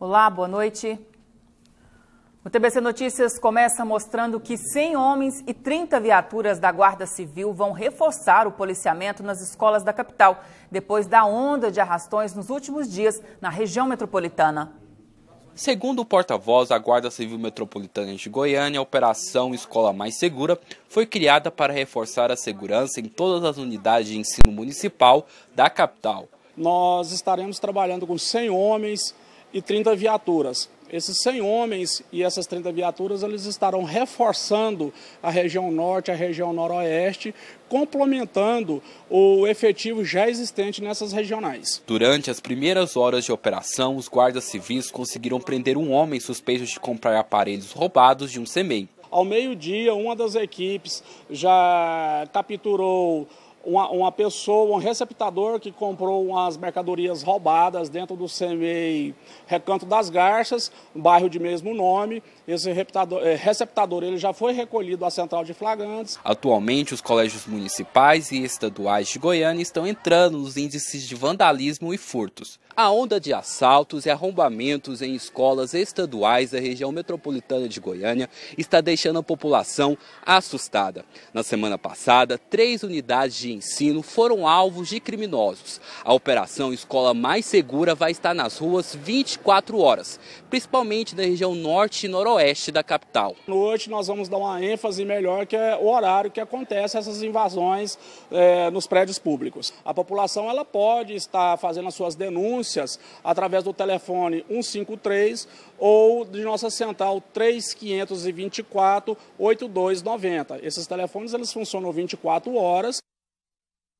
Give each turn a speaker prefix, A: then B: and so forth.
A: Olá, boa noite. O TBC Notícias começa mostrando que 100 homens e 30 viaturas da Guarda Civil vão reforçar o policiamento nas escolas da capital, depois da onda de arrastões nos últimos dias na região metropolitana.
B: Segundo o porta-voz da Guarda Civil Metropolitana de Goiânia, a Operação Escola Mais Segura foi criada para reforçar a segurança em todas as unidades de ensino municipal da capital.
C: Nós estaremos trabalhando com 100 homens e 30 viaturas. Esses 100 homens e essas 30 viaturas, eles estarão reforçando a região norte, a região noroeste, complementando o efetivo já existente nessas regionais.
B: Durante as primeiras horas de operação, os guardas civis conseguiram prender um homem suspeito de comprar aparelhos roubados de um CEMEI.
C: Ao meio-dia, uma das equipes já capturou uma, uma pessoa, um receptador que comprou umas mercadorias roubadas dentro do CMEI Recanto das Garças, bairro de mesmo nome. Esse receptador, eh, receptador ele já foi recolhido à central de flagrantes.
B: Atualmente, os colégios municipais e estaduais de Goiânia estão entrando nos índices de vandalismo e furtos. A onda de assaltos e arrombamentos em escolas estaduais da região metropolitana de Goiânia está deixando a população assustada. Na semana passada, três unidades de ensino foram alvos de criminosos. A operação Escola Mais Segura vai estar nas ruas 24 horas, principalmente na região norte e noroeste da capital.
C: Noite nós vamos dar uma ênfase melhor que é o horário que acontece essas invasões é, nos prédios públicos. A população ela pode estar fazendo as suas denúncias através do telefone 153 ou de nossa central 3524 8290. Esses telefones eles funcionam 24 horas.